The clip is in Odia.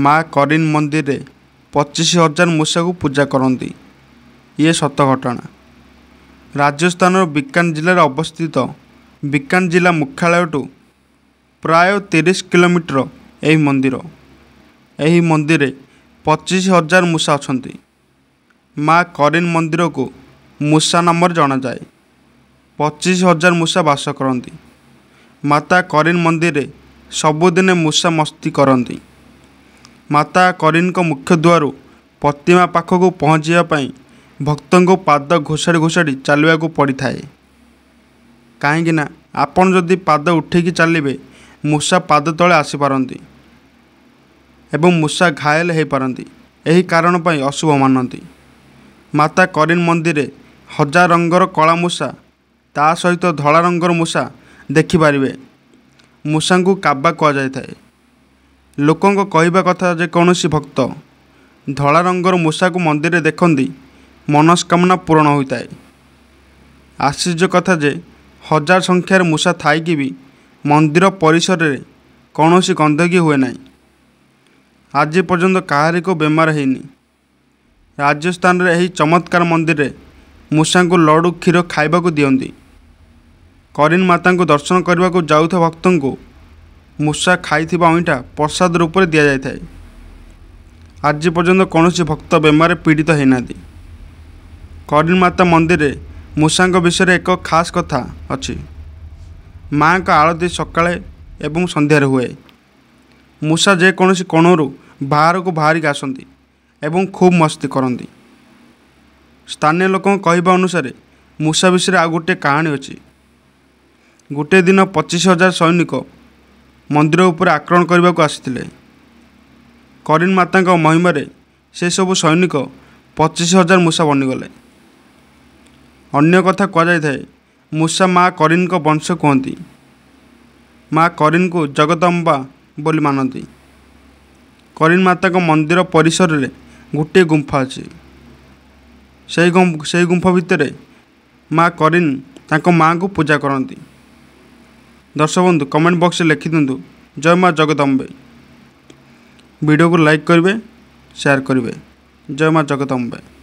ମା କରିନ୍ ମନ୍ଦିରରେ ପଚିଶ ହଜାର ମୂଷାକୁ ପୂଜା କରନ୍ତି ଇଏ ସତ ଘଟଣା ରାଜସ୍ଥାନର ବିକାନ ଜିଲ୍ଲାରେ ଅବସ୍ଥିତ ବିକାନ ଜିଲ୍ଲା ମୁଖ୍ୟାଳୟଠୁ ପ୍ରାୟ ତିରିଶ କିଲୋମିଟର ଏହି ମନ୍ଦିର ଏହି ମନ୍ଦିରରେ ପଚିଶ ହଜାର ମୂଷା ଅଛନ୍ତି ମା କରିନ୍ ମନ୍ଦିରକୁ ମୂଷା ନାମରେ ଜଣାଯାଏ ପଚିଶ ହଜାର ମୂଷା ବାସ କରନ୍ତି ମାତା କରିନ୍ ମନ୍ଦିରରେ ସବୁଦିନେ ମୂଷା ମସ୍ତି କରନ୍ତି ମାତା କରିନ୍ଙ୍କ ମୁଖ୍ୟଦ୍ୱାରରୁ ପ୍ରତିମା ପାଖକୁ ପହଞ୍ଚିବା ପାଇଁ ଭକ୍ତଙ୍କୁ ପାଦ ଘୋଷାଡ଼ି ଘୋଷାଡ଼ି ଚାଲିବାକୁ ପଡ଼ିଥାଏ କାହିଁକିନା ଆପଣ ଯଦି ପାଦ ଉଠେଇକି ଚାଲିବେ ମୂଷା ପାଦ ତଳେ ଆସିପାରନ୍ତି ଏବଂ ମୂଷା ଘାଏଲ ହୋଇପାରନ୍ତି ଏହି କାରଣ ପାଇଁ ଅଶୁଭ ମାନନ୍ତି ମାତା କରିନ୍ ମନ୍ଦିରରେ ହଜାର ରଙ୍ଗର କଳା ମୂଷା ତା ସହିତ ଧଳା ରଙ୍ଗର ମୂଷା ଦେଖିପାରିବେ ମୂଷାଙ୍କୁ କାବା କୁହାଯାଇଥାଏ ଲୋକଙ୍କ କହିବା କଥା ଯେ କୌଣସି ଭକ୍ତ ଧଳା ରଙ୍ଗର ମୂଷାକୁ ମନ୍ଦିରରେ ଦେଖନ୍ତି ମନସ୍କାମନା ପୂରଣ ହୋଇଥାଏ ଆଶ୍ଚର୍ଯ୍ୟ କଥା ଯେ ହଜାର ସଂଖ୍ୟାରେ ମୂଷା ଥାଇକି ବି ମନ୍ଦିର ପରିସରରେ କୌଣସି ଗନ୍ଧକୀ ହୁଏ ନାହିଁ ଆଜି ପର୍ଯ୍ୟନ୍ତ କାହାରିକୁ ବେମାର ହୋଇନି ରାଜସ୍ଥାନରେ ଏହି ଚମତ୍କାର ମନ୍ଦିରରେ ମୂଷାଙ୍କୁ ଲଡ଼ୁ କ୍ଷୀର ଖାଇବାକୁ ଦିଅନ୍ତି କରିନ୍ ମାତାଙ୍କୁ ଦର୍ଶନ କରିବାକୁ ଯାଉଥିବା ଭକ୍ତଙ୍କୁ ମୂଷା ଖାଇଥିବା ଅଇଁଟା ପ୍ରସାଦ ରୂପରେ ଦିଆଯାଇଥାଏ ଆଜି ପର୍ଯ୍ୟନ୍ତ କୌଣସି ଭକ୍ତ ବେମାରରେ ପୀଡ଼ିତ ହୋଇନାହାନ୍ତି କରିଣ ମାତା ମନ୍ଦିରରେ ମୂଷାଙ୍କ ବିଷୟରେ ଏକ ଖାସ୍ କଥା ଅଛି ମାଆଙ୍କ ଆଳତୀ ସକାଳେ ଏବଂ ସନ୍ଧ୍ୟାରେ ହୁଏ ମୂଷା ଯେକୌଣସି କୋଣରୁ ବାହାରକୁ ବାହାରିକି ଆସନ୍ତି ଏବଂ ଖୁବ୍ ମସ୍ତି କରନ୍ତି ସ୍ଥାନୀୟ ଲୋକଙ୍କ କହିବା ଅନୁସାରେ ମୂଷା ବିଷୟରେ ଆଉ ଗୋଟିଏ କାହାଣୀ ଅଛି ଗୋଟିଏ ଦିନ ପଚିଶ ହଜାର ସୈନିକ ମନ୍ଦିର ଉପରେ ଆକ୍ରମଣ କରିବାକୁ ଆସିଥିଲେ କରିନ୍ ମାତାଙ୍କ ମହିମାରେ ସେସବୁ ସୈନିକ ପଚିଶ ହଜାର ମୂଷା ବନିଗଲେ ଅନ୍ୟ କଥା କୁହାଯାଇଥାଏ ମୂଷା ମା କରିନ୍ଙ୍କ ବଂଶ କୁହନ୍ତି ମା କରିନ୍ଙ୍କୁ ଜଗଦମ୍ବା ବୋଲି ମାନନ୍ତି କରିନ୍ ମାତାଙ୍କ ମନ୍ଦିର ପରିସରରେ ଗୋଟିଏ ଗୁମ୍ଫା ଅଛି ସେହି ସେଇ ଗୁମ୍ଫା ଭିତରେ ମା କରିନ୍ ତାଙ୍କ ମାଆଙ୍କୁ ପୂଜା କରନ୍ତି দর্শক বন্ধু কমেন্ট বক্সে লেখি দিন্তু জয় মা জগদম্বে ভিডিওকে লাইক করবে শেয়ার করবে জয় মা জগদম্বে